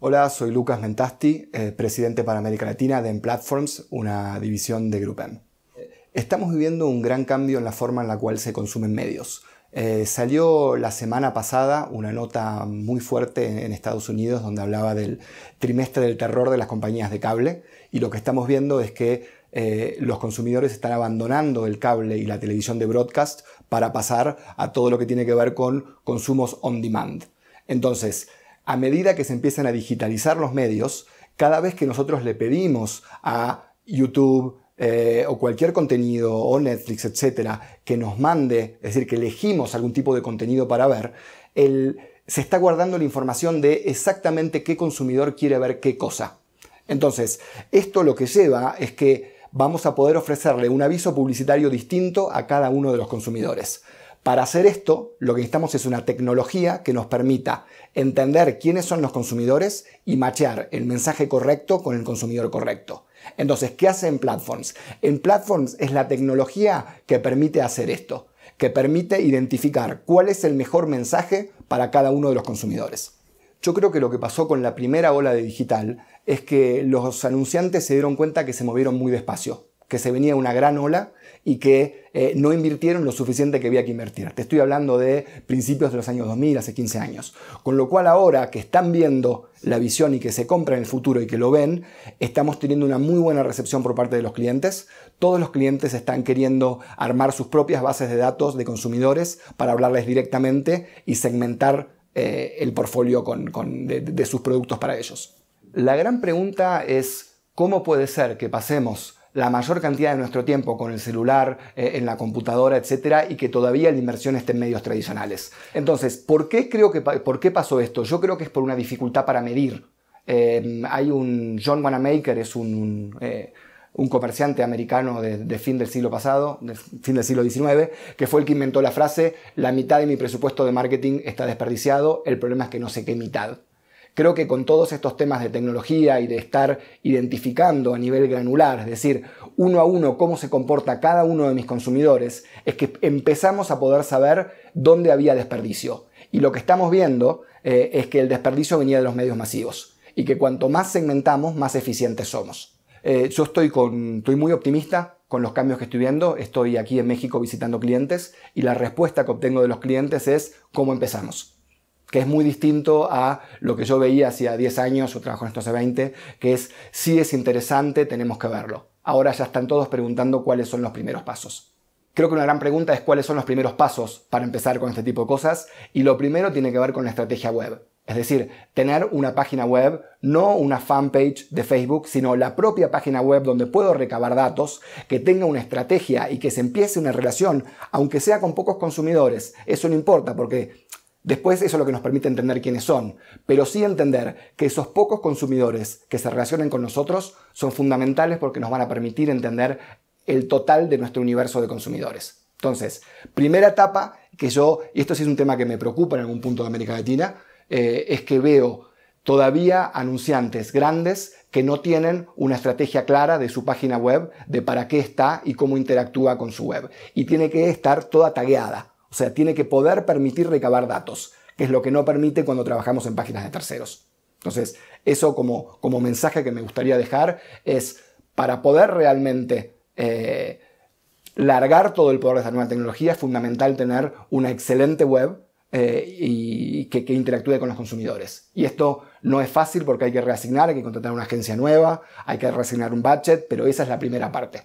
Hola, soy Lucas Mentasti, eh, presidente para América Latina de En Platforms, una división de Grupen. Estamos viviendo un gran cambio en la forma en la cual se consumen medios. Eh, salió la semana pasada una nota muy fuerte en, Estados Unidos donde hablaba del trimestre del terror de las compañías de cable y lo que estamos viendo es que eh, los consumidores están abandonando el cable y la televisión de broadcast para pasar a todo lo que tiene que ver con consumos on demand. Entonces, a medida que se empiezan a digitalizar los medios, cada vez que nosotros le pedimos a YouTube eh, o cualquier contenido o Netflix, etc., que nos mande, es decir, que elegimos algún tipo de contenido para ver, se está guardando la información de exactamente qué consumidor quiere ver qué cosa. Entonces, esto lo que lleva es que vamos a poder ofrecerle un aviso publicitario distinto a cada uno de los consumidores. Para hacer esto, lo que necesitamos es una tecnología que nos permita entender quiénes son los consumidores y machear el mensaje correcto con el consumidor correcto. Entonces, ¿qué hace en Platforms? En Platforms es la tecnología que permite hacer esto, que permite identificar cuál es el mejor mensaje para cada uno de los consumidores. Yo creo que lo que pasó con la primera ola de digital es que los anunciantes se dieron cuenta que se movieron muy despacio que se venía una gran ola y que eh, no invirtieron lo suficiente que había que invertir. Te estoy hablando de principios de los años 2000, hace 15 años. Con lo cual ahora que están viendo la visión y que se compran el futuro y que lo ven, estamos teniendo una muy buena recepción por parte de los clientes. Todos los clientes están queriendo armar sus propias bases de datos de consumidores para hablarles directamente y segmentar eh, el portfolio de sus productos para ellos. La gran pregunta es, ¿cómo puede ser que pasemos la mayor cantidad de nuestro tiempo con el celular, eh, en la computadora, etcétera, y que todavía la inversión esté en medios tradicionales. Entonces, ¿por qué creo que por qué pasó esto? Yo creo que es por una dificultad para medir. Eh, hay un John Wanamaker, es un, eh, comerciante americano de, fin del siglo pasado, fin del siglo XIX, que fue el que inventó la frase: la mitad de mi presupuesto de marketing está desperdiciado. El problema es que no sé qué mitad. Creo que con todos estos temas de tecnología y de estar identificando a nivel granular, es decir, uno a uno cómo se comporta cada uno de mis consumidores, es que empezamos a poder saber dónde había desperdicio. Y lo que estamos viendo eh, es que el desperdicio venía de los medios masivos y que cuanto más segmentamos, más eficientes somos. Eh, yo estoy, con, estoy muy optimista con los cambios que estoy viendo. Estoy aquí en México visitando clientes y la respuesta que obtengo de los clientes es cómo empezamos que es muy distinto a lo que yo veía hacía 10 años, o trabajo en esto hace 20, que es, si es interesante, tenemos que verlo. Ahora ya están todos preguntando cuáles son los primeros pasos. Creo que una gran pregunta es cuáles son los primeros pasos para empezar con este tipo de cosas, y lo primero tiene que ver con la estrategia web. Es decir, tener una página web, no una fanpage de Facebook, sino la propia página web donde puedo recabar datos, que tenga una estrategia y que se empiece una relación, aunque sea con pocos consumidores. Eso no importa porque Después eso es lo que nos permite entender quiénes son, pero sí entender que esos pocos consumidores que se relacionen con nosotros son fundamentales porque nos van a permitir entender el total de nuestro universo de consumidores. Entonces, primera etapa que yo, y esto sí es un tema que me preocupa en algún punto de América Latina, eh, es que veo todavía anunciantes grandes que no tienen una estrategia clara de su página web, de para qué está y cómo interactúa con su web. Y tiene que estar toda tagueada. O sea, tiene que poder permitir recabar datos, que es lo que no permite cuando trabajamos en páginas de terceros. Entonces, eso como, mensaje que me gustaría dejar es, para poder realmente eh, largar todo el poder de esta nueva tecnología, es fundamental tener una excelente web eh, y que, que, interactúe con los consumidores. Y esto no es fácil porque hay que reasignar, hay que contratar una agencia nueva, hay que reasignar un budget, pero esa es la primera parte.